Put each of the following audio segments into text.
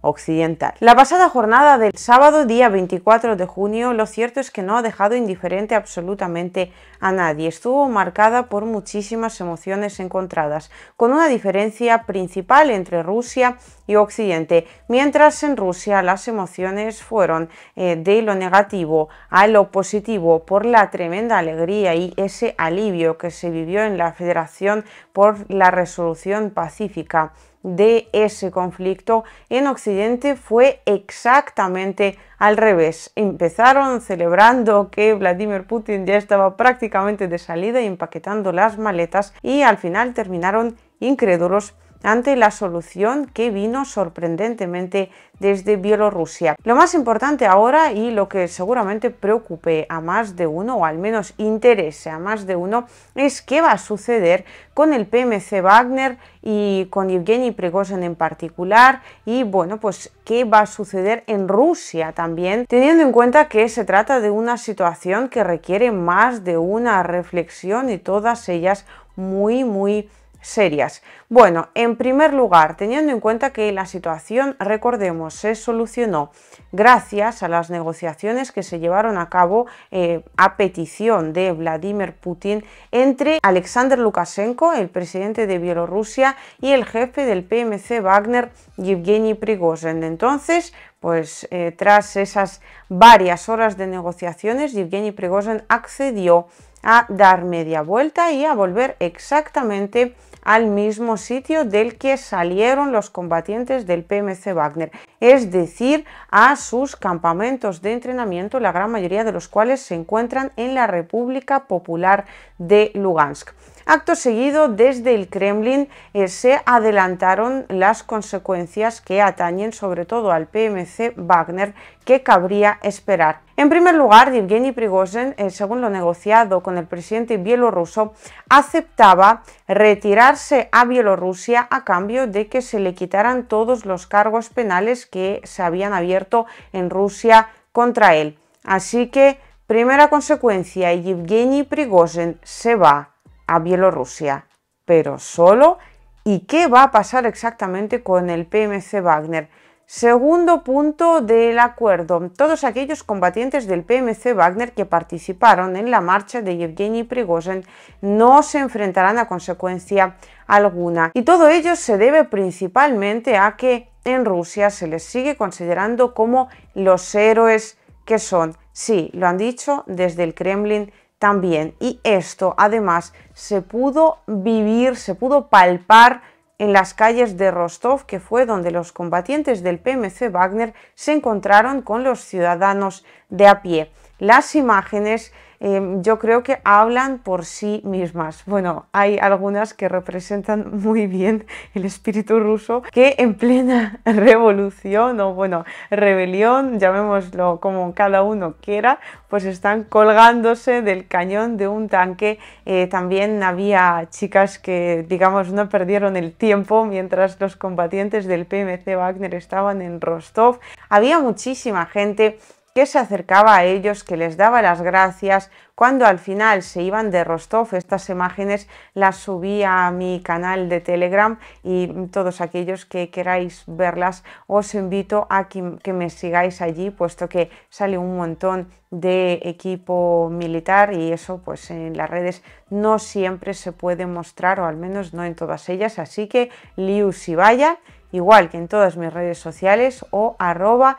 occidental. La pasada jornada del sábado, día 24 de junio, lo cierto es que no ha dejado indiferente absolutamente a nadie. Estuvo marcada por muchísimas emociones encontradas, con una diferencia principal entre Rusia y Occidente. Mientras en Rusia las emociones fueron eh, de lo negativo a lo positivo por la tremenda alegría y ese alivio que se vivió en la Federación por la resolución pacífica de ese conflicto en Occidente fue exactamente al revés. Empezaron celebrando que Vladimir Putin ya estaba prácticamente de salida y empaquetando las maletas y al final terminaron incrédulos ante la solución que vino sorprendentemente desde Bielorrusia. Lo más importante ahora y lo que seguramente preocupe a más de uno o al menos interese a más de uno es qué va a suceder con el PMC Wagner y con Evgeny Prigozhin en particular y bueno pues qué va a suceder en Rusia también teniendo en cuenta que se trata de una situación que requiere más de una reflexión y todas ellas muy muy serias. Bueno, en primer lugar, teniendo en cuenta que la situación, recordemos, se solucionó gracias a las negociaciones que se llevaron a cabo eh, a petición de Vladimir Putin entre Alexander Lukashenko, el presidente de Bielorrusia, y el jefe del PMC Wagner, Yevgeny Prigozhin. Entonces, pues eh, tras esas varias horas de negociaciones, Yevgeny Prigozhin accedió a dar media vuelta y a volver exactamente al mismo sitio del que salieron los combatientes del PMC Wagner, es decir, a sus campamentos de entrenamiento, la gran mayoría de los cuales se encuentran en la República Popular de Lugansk. Acto seguido, desde el Kremlin eh, se adelantaron las consecuencias que atañen sobre todo al PMC Wagner que cabría esperar. En primer lugar, Yevgeny Prigozhin, eh, según lo negociado con el presidente bielorruso, aceptaba retirarse a Bielorrusia a cambio de que se le quitaran todos los cargos penales que se habían abierto en Rusia contra él. Así que, primera consecuencia, Yevgeny Prigozhin se va a Bielorrusia, pero solo. ¿Y qué va a pasar exactamente con el PMC Wagner? Segundo punto del acuerdo. Todos aquellos combatientes del PMC Wagner que participaron en la marcha de Yevgeny Prigozhin no se enfrentarán a consecuencia alguna. Y todo ello se debe principalmente a que en Rusia se les sigue considerando como los héroes que son. Sí, lo han dicho desde el Kremlin también. Y esto además se pudo vivir, se pudo palpar en las calles de Rostov, que fue donde los combatientes del PMC Wagner se encontraron con los ciudadanos de a pie. Las imágenes eh, yo creo que hablan por sí mismas. Bueno, hay algunas que representan muy bien el espíritu ruso que en plena revolución o bueno, rebelión, llamémoslo como cada uno quiera, pues están colgándose del cañón de un tanque. Eh, también había chicas que, digamos, no perdieron el tiempo mientras los combatientes del PMC Wagner estaban en Rostov. Había muchísima gente que se acercaba a ellos, que les daba las gracias. Cuando al final se iban de Rostov, estas imágenes las subí a mi canal de Telegram y todos aquellos que queráis verlas os invito a que me sigáis allí, puesto que sale un montón de equipo militar y eso pues en las redes no siempre se puede mostrar o al menos no en todas ellas. Así que Liu si vaya igual que en todas mis redes sociales o arroba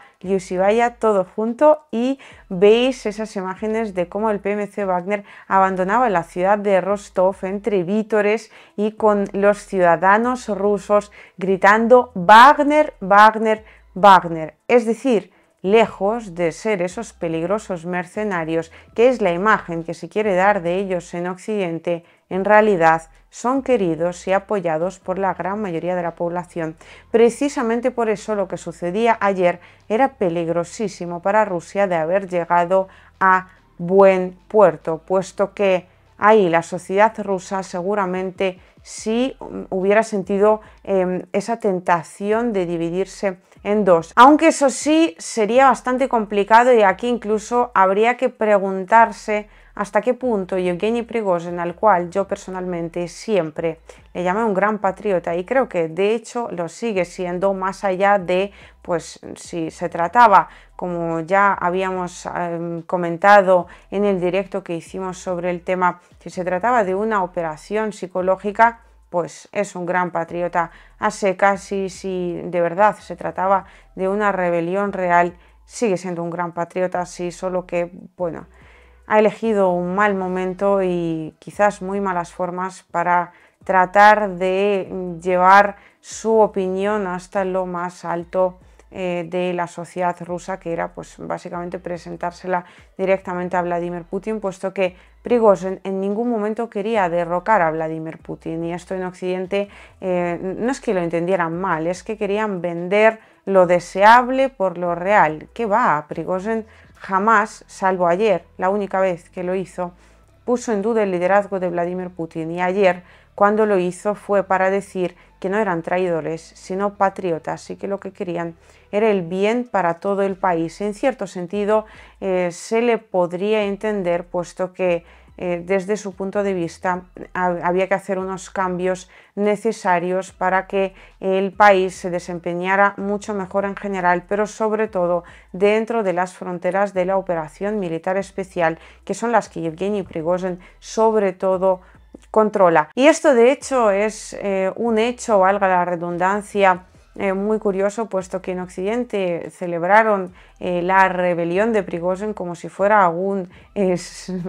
todo junto y veis esas imágenes de cómo el PMC Wagner abandonaba la ciudad de Rostov entre vítores y con los ciudadanos rusos gritando Wagner, Wagner, Wagner. Es decir, lejos de ser esos peligrosos mercenarios que es la imagen que se quiere dar de ellos en Occidente, en realidad son queridos y apoyados por la gran mayoría de la población. Precisamente por eso lo que sucedía ayer era peligrosísimo para Rusia de haber llegado a buen puerto, puesto que ahí la sociedad rusa seguramente sí hubiera sentido em, esa tentación de dividirse en dos. Aunque eso sí sería bastante complicado y aquí incluso habría que preguntarse hasta qué punto Yevgeny en al cual yo personalmente siempre le llamé un gran patriota y creo que de hecho lo sigue siendo más allá de pues si se trataba, como ya habíamos em, comentado en el directo que hicimos sobre el tema, si se trataba de una operación psicológica pues es un gran patriota. Hace casi, si de verdad se trataba de una rebelión real, sigue siendo un gran patriota, así solo que, bueno, ha elegido un mal momento y quizás muy malas formas para tratar de llevar su opinión hasta lo más alto eh, de la sociedad rusa, que era pues básicamente presentársela directamente a Vladimir Putin, puesto que Prigozhin en ningún momento quería derrocar a Vladimir Putin y esto en Occidente eh, no es que lo entendieran mal, es que querían vender lo deseable por lo real. que va? Prigozhin jamás, salvo ayer, la única vez que lo hizo, puso en duda el liderazgo de Vladimir Putin y ayer cuando lo hizo fue para decir que no eran traidores, sino patriotas y que lo que querían era el bien para todo el país. En cierto sentido, eh, se le podría entender, puesto que eh, desde su punto de vista había que hacer unos cambios necesarios para que el país se desempeñara mucho mejor en general, pero sobre todo dentro de las fronteras de la operación militar especial, que son las que Yevgeny Prigozhin sobre todo controla. Y esto de hecho es eh, un hecho, valga la redundancia, eh, muy curioso, puesto que en Occidente celebraron eh, la rebelión de Prigozhin como si fuera algún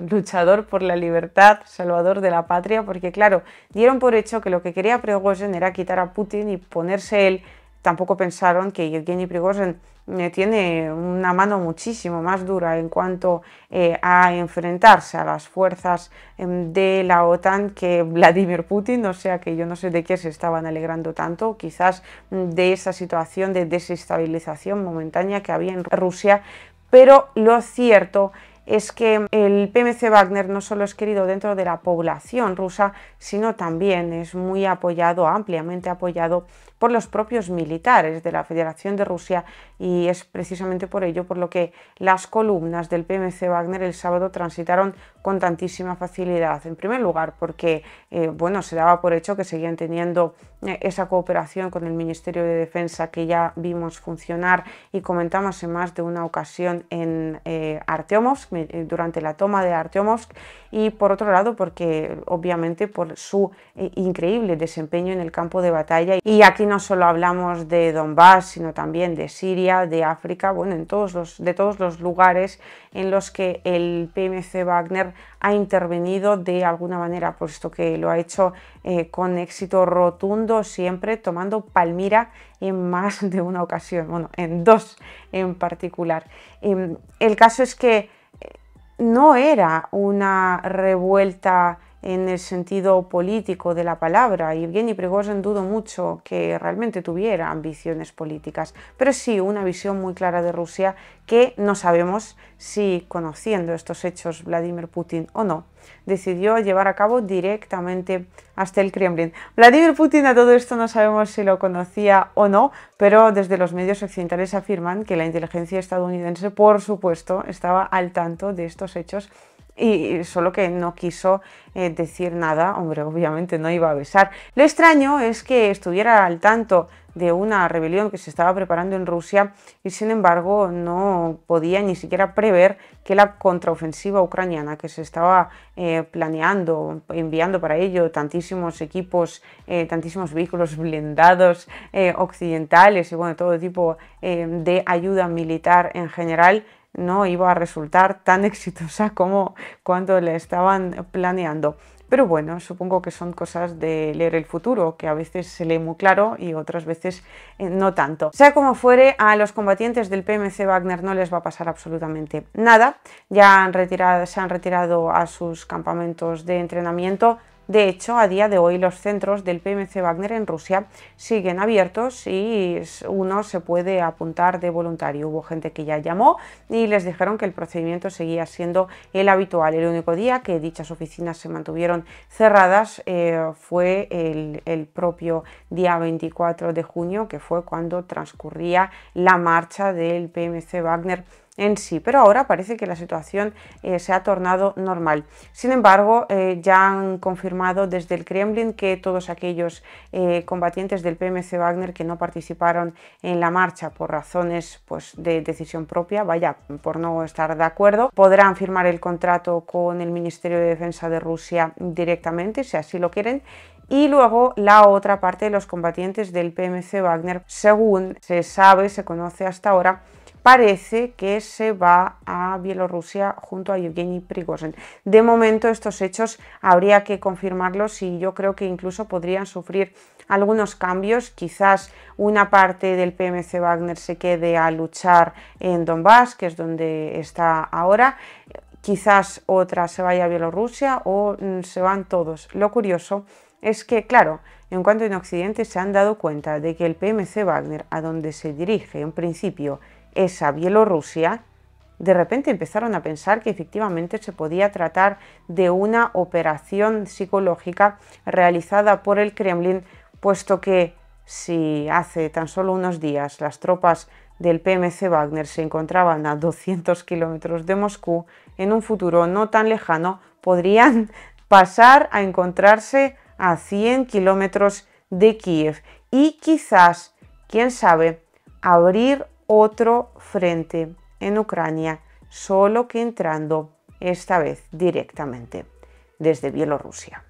luchador por la libertad, salvador de la patria, porque claro, dieron por hecho que lo que quería Prigozhin era quitar a Putin y ponerse él tampoco pensaron que Yevgeny Prigozhin eh, tiene una mano muchísimo más dura en cuanto eh, a enfrentarse a las fuerzas em, de la OTAN que Vladimir Putin, o sea que yo no sé de qué se estaban alegrando tanto, quizás mm, de esa situación de desestabilización momentánea que había en Rusia, pero lo cierto es que el PMC Wagner no solo es querido dentro de la población rusa, sino también es muy apoyado, ampliamente apoyado por los propios militares de la Federación de Rusia y es precisamente por ello por lo que las columnas del PMC Wagner el sábado transitaron con tantísima facilidad. En primer lugar, porque eh, bueno, se daba por hecho que seguían teniendo eh, esa cooperación con el Ministerio de Defensa que ya vimos funcionar y comentamos en más de una ocasión en eh, eh, durante la toma de Arteomovsk, y por otro lado, porque obviamente por su increíble desempeño en el campo de batalla y aquí no solo hablamos de Donbass, sino también de Siria, de África, bueno, en todos los, de todos los lugares en los que el PMC Wagner ha intervenido de alguna manera, puesto que lo ha hecho eh, con éxito rotundo siempre, tomando Palmira en más de una ocasión, bueno, en dos en particular. Em, el caso es que no era una revuelta en el sentido político de la palabra. y bien y en dudo mucho que realmente tuviera ambiciones políticas, pero sí una visión muy clara de Rusia que no sabemos si, conociendo estos hechos, Vladimir Putin o no, decidió llevar a cabo directamente hasta el Kremlin. Vladimir Putin a todo esto no sabemos si lo conocía o no, pero desde los medios occidentales afirman que la inteligencia estadounidense, por supuesto, estaba al tanto de estos hechos y solo que no quiso eh, decir nada, hombre, obviamente no iba a besar. Lo extraño es que estuviera al tanto de una rebelión que se estaba preparando en Rusia y sin embargo no podía ni siquiera prever que la contraofensiva ucraniana que se estaba eh, planeando, enviando para ello tantísimos equipos, eh, tantísimos vehículos blindados occidentales y bueno, todo tipo de ayuda militar en general, no iba a resultar tan exitosa como cuando le estaban planeando. Pero bueno, supongo que son cosas de leer el futuro, que a veces se lee muy claro y otras veces eh, no tanto. Sea como fuere, a los combatientes del PMC Wagner no les va a pasar absolutamente nada. Ya se han retirado a sus campamentos de entrenamiento de hecho, a día de hoy los centros del PMC Wagner en Rusia siguen abiertos y uno se puede apuntar de voluntario. Hubo gente que ya llamó y les dijeron que el procedimiento seguía siendo el habitual. El único día que dichas oficinas se mantuvieron cerradas eh, fue el, el propio día 24 de junio, que fue cuando transcurría la marcha del PMC Wagner en sí, pero ahora parece que la situación eh, se ha tornado normal. Sin embargo, eh, ya han confirmado desde el Kremlin que todos aquellos eh, combatientes del PMC Wagner que no participaron en la marcha por razones pues, de decisión propia, vaya, por no estar de acuerdo, podrán firmar el contrato con el Ministerio de Defensa de Rusia directamente, si así lo quieren, y luego la otra parte de los combatientes del PMC Wagner, según se sabe, se conoce hasta ahora, parece que se va a Bielorrusia junto a Yevgeny Prigozhin. De momento estos hechos habría que confirmarlos y yo creo que incluso podrían sufrir algunos cambios, quizás una parte del PMC Wagner se quede a luchar en Donbass, que es donde está ahora, quizás otra se vaya a Bielorrusia o mm, se van todos. Lo curioso es que, claro, en cuanto en Occidente se han dado cuenta de que el PMC Wagner, a donde se dirige en principio esa Bielorrusia, de repente empezaron a pensar que efectivamente se podía tratar de una operación psicológica realizada por el Kremlin, puesto que si hace tan solo unos días las tropas del PMC Wagner se encontraban a 200 kilómetros de Moscú, en un futuro no tan lejano podrían pasar a encontrarse a 100 kilómetros de Kiev y quizás, quién sabe, abrir otro frente en Ucrania, solo que entrando esta vez directamente desde Bielorrusia.